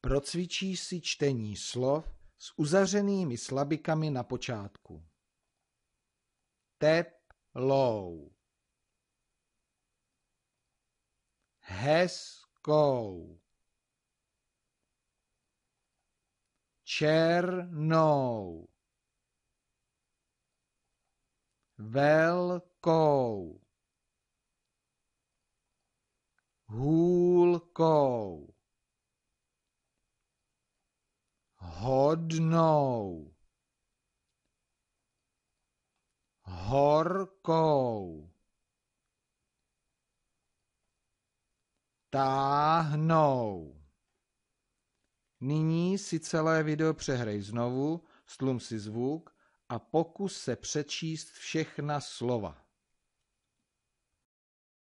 Procvičí si čtení slov s uzavřenými slabikami na počátku. Teplou. Hezkou. Černou. Velkou. Hůlkou. Hodnou. Horkou. Táhnou. Nyní si celé video přehraj znovu, stlum si zvuk a pokus se přečíst všechna slova.